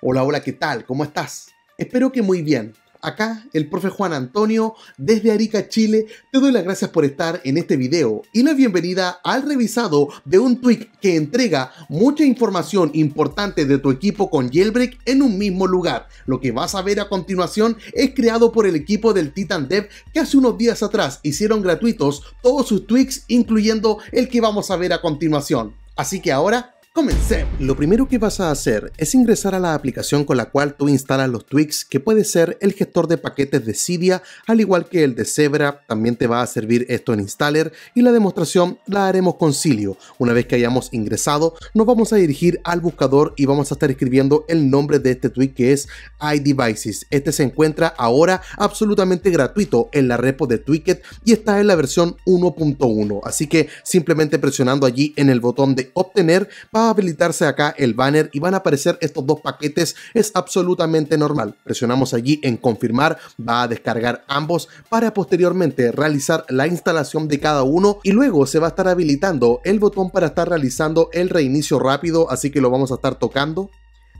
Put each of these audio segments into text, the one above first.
Hola, hola, ¿qué tal? ¿Cómo estás? Espero que muy bien. Acá el profe Juan Antonio desde Arica, Chile, te doy las gracias por estar en este video y la bienvenida al revisado de un tweet que entrega mucha información importante de tu equipo con Jailbreak en un mismo lugar. Lo que vas a ver a continuación es creado por el equipo del Titan Dev que hace unos días atrás hicieron gratuitos todos sus tweaks incluyendo el que vamos a ver a continuación. Así que ahora Comencemos. Lo primero que vas a hacer es ingresar a la aplicación con la cual tú instalas los tweaks, que puede ser el gestor de paquetes de Cydia, al igual que el de Zebra, también te va a servir esto en Installer y la demostración la haremos con Cilio. Una vez que hayamos ingresado, nos vamos a dirigir al buscador y vamos a estar escribiendo el nombre de este tweak que es iDevices. Este se encuentra ahora absolutamente gratuito en la repo de Twicket y está en la versión 1.1, así que simplemente presionando allí en el botón de obtener va habilitarse acá el banner y van a aparecer estos dos paquetes. Es absolutamente normal. Presionamos allí en confirmar, va a descargar ambos para posteriormente realizar la instalación de cada uno y luego se va a estar habilitando el botón para estar realizando el reinicio rápido, así que lo vamos a estar tocando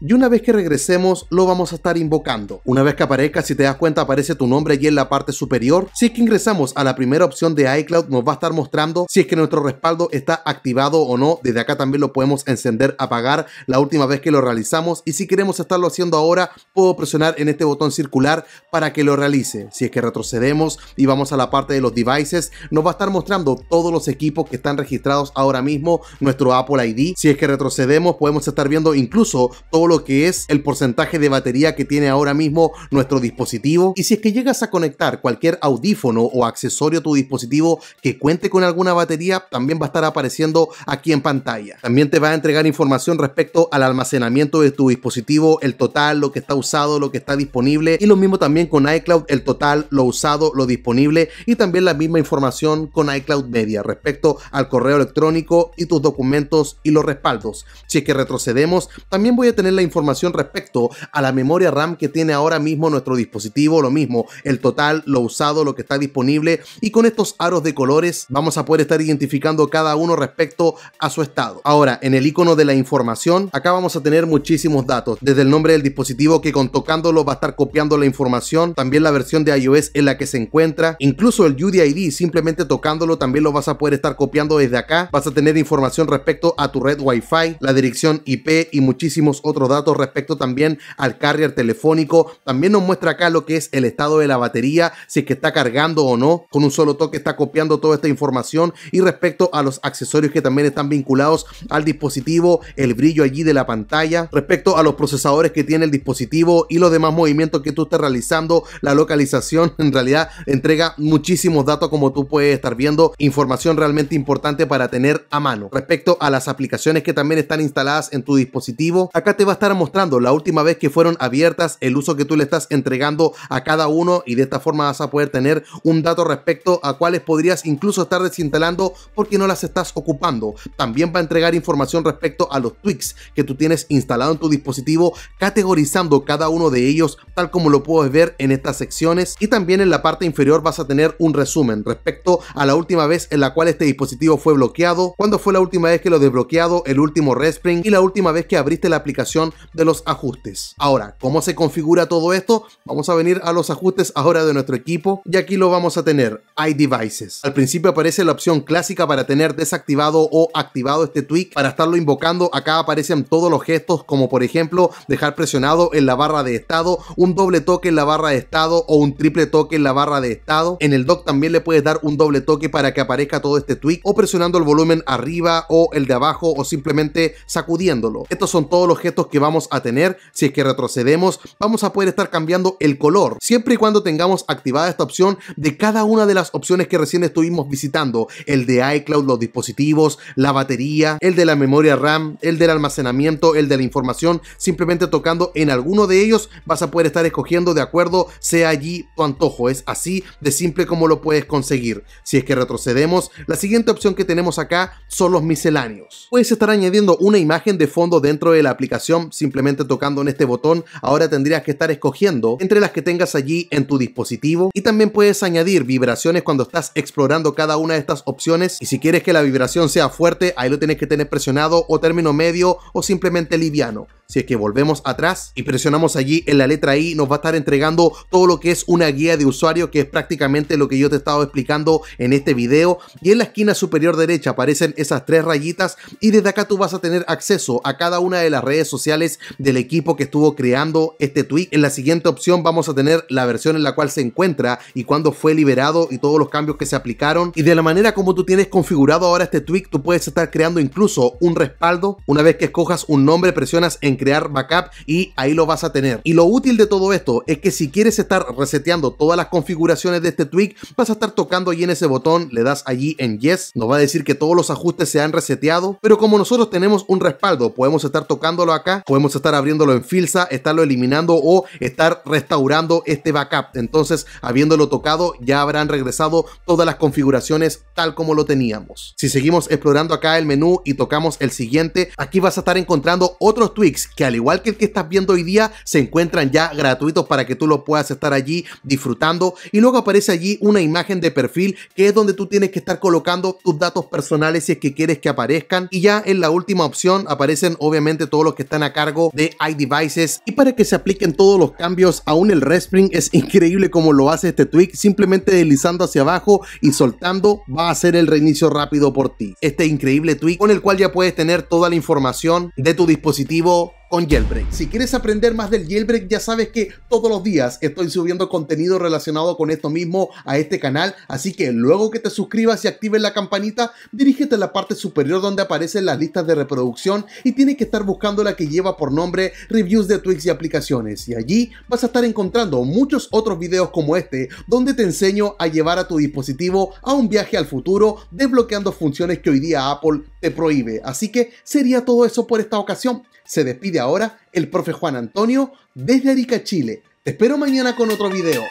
y una vez que regresemos lo vamos a estar invocando. Una vez que aparezca, si te das cuenta aparece tu nombre allí en la parte superior. Si es que ingresamos a la primera opción de iCloud nos va a estar mostrando si es que nuestro respaldo está activado o no. Desde acá también lo podemos encender, apagar la última vez que lo realizamos y si queremos estarlo haciendo ahora puedo presionar en este botón circular para que lo realice. Si es que retrocedemos y vamos a la parte de los devices nos va a estar mostrando todos los equipos que están registrados ahora mismo, nuestro Apple ID. Si es que retrocedemos podemos estar viendo incluso todo lo que es el porcentaje de batería que tiene ahora mismo nuestro dispositivo. Y si es que llegas a conectar cualquier audífono o accesorio a tu dispositivo que cuente con alguna batería, también va a estar apareciendo aquí en pantalla. También te va a entregar información respecto al almacenamiento de tu dispositivo, el total, lo que está usado, lo que está disponible. Y lo mismo también con iCloud, el total, lo usado, lo disponible. Y también la misma información con iCloud Media respecto al correo electrónico y tus documentos y los respaldos. Si es que retrocedemos, también voy a tener la información respecto a la memoria RAM que tiene ahora mismo nuestro dispositivo, lo mismo, el total, lo usado, lo que está disponible y con estos aros de colores vamos a poder estar identificando cada uno respecto a su estado. Ahora, en el icono de la información, acá vamos a tener muchísimos datos, desde el nombre del dispositivo que con tocándolo va a estar copiando la información, también la versión de iOS en la que se encuentra, incluso el UDID, simplemente tocándolo también lo vas a poder estar copiando desde acá, vas a tener información respecto a tu red Wi-Fi, la dirección IP y muchísimos otros datos respecto también al carrier telefónico. También nos muestra acá lo que es el estado de la batería, si es que está cargando o no. Con un solo toque está copiando toda esta información. Y respecto a los accesorios que también están vinculados al dispositivo, el brillo allí de la pantalla. Respecto a los procesadores que tiene el dispositivo y los demás movimientos que tú estás realizando, la localización en realidad entrega muchísimos datos como tú puedes estar viendo. Información realmente importante para tener a mano. Respecto a las aplicaciones que también están instaladas en tu dispositivo, acá te vas estar mostrando la última vez que fueron abiertas, el uso que tú le estás entregando a cada uno y de esta forma vas a poder tener un dato respecto a cuáles podrías incluso estar desinstalando porque no las estás ocupando. También va a entregar información respecto a los tweaks que tú tienes instalado en tu dispositivo, categorizando cada uno de ellos tal como lo puedes ver en estas secciones y también en la parte inferior vas a tener un resumen respecto a la última vez en la cual este dispositivo fue bloqueado, cuándo fue la última vez que lo desbloqueado, el último respring y la última vez que abriste la aplicación de los ajustes. Ahora, ¿cómo se configura todo esto? Vamos a venir a los ajustes ahora de nuestro equipo y aquí lo vamos a tener, iDevices. Al principio aparece la opción clásica para tener desactivado o activado este tweak. Para estarlo invocando, acá aparecen todos los gestos como por ejemplo dejar presionado en la barra de estado, un doble toque en la barra de estado o un triple toque en la barra de estado. En el dock también le puedes dar un doble toque para que aparezca todo este tweak o presionando el volumen arriba o el de abajo o simplemente sacudiéndolo. Estos son todos los gestos que vamos a tener. Si es que retrocedemos, vamos a poder estar cambiando el color, siempre y cuando tengamos activada esta opción de cada una de las opciones que recién estuvimos visitando, el de iCloud, los dispositivos, la batería, el de la memoria RAM, el del almacenamiento, el de la información, simplemente tocando en alguno de ellos vas a poder estar escogiendo de acuerdo sea allí tu antojo, es así de simple como lo puedes conseguir. Si es que retrocedemos, la siguiente opción que tenemos acá son los misceláneos. Puedes estar añadiendo una imagen de fondo dentro de la aplicación simplemente tocando en este botón, ahora tendrías que estar escogiendo entre las que tengas allí en tu dispositivo y también puedes añadir vibraciones cuando estás explorando cada una de estas opciones y si quieres que la vibración sea fuerte, ahí lo tienes que tener presionado o término medio o simplemente liviano. Si es que volvemos atrás y presionamos allí en la letra I, nos va a estar entregando todo lo que es una guía de usuario, que es prácticamente lo que yo te he estado explicando en este video. Y en la esquina superior derecha aparecen esas tres rayitas y desde acá tú vas a tener acceso a cada una de las redes sociales del equipo que estuvo creando este tweet. En la siguiente opción vamos a tener la versión en la cual se encuentra y cuando fue liberado y todos los cambios que se aplicaron. Y de la manera como tú tienes configurado ahora este tweet, tú puedes estar creando incluso un respaldo. Una vez que escojas un nombre, presionas en crear backup y ahí lo vas a tener. Y lo útil de todo esto es que si quieres estar reseteando todas las configuraciones de este tweak, vas a estar tocando ahí en ese botón, le das allí en yes, nos va a decir que todos los ajustes se han reseteado, pero como nosotros tenemos un respaldo, podemos estar tocándolo acá podemos estar abriéndolo en Filsa, estarlo eliminando o estar restaurando este backup. Entonces, habiéndolo tocado, ya habrán regresado todas las configuraciones tal como lo teníamos. Si seguimos explorando acá el menú y tocamos el siguiente, aquí vas a estar encontrando otros tweaks que al igual que el que estás viendo hoy día, se encuentran ya gratuitos para que tú lo puedas estar allí disfrutando. Y luego aparece allí una imagen de perfil que es donde tú tienes que estar colocando tus datos personales si es que quieres que aparezcan. Y ya en la última opción aparecen obviamente todos los que están a cargo de iDevices y para que se apliquen todos los cambios, aún el Respring es increíble como lo hace este tweak, simplemente deslizando hacia abajo y soltando va a hacer el reinicio rápido por ti. Este increíble tweak con el cual ya puedes tener toda la información de tu dispositivo con Jailbreak. Si quieres aprender más del Jailbreak, ya sabes que todos los días estoy subiendo contenido relacionado con esto mismo a este canal, así que luego que te suscribas y actives la campanita, dirígete a la parte superior donde aparecen las listas de reproducción y tienes que estar buscando la que lleva por nombre Reviews de Twix y aplicaciones, y allí vas a estar encontrando muchos otros videos como este, donde te enseño a llevar a tu dispositivo a un viaje al futuro, desbloqueando funciones que hoy día Apple prohíbe. Así que sería todo eso por esta ocasión. Se despide ahora el profe Juan Antonio desde Arica, Chile. Te espero mañana con otro video.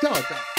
Chao, chao.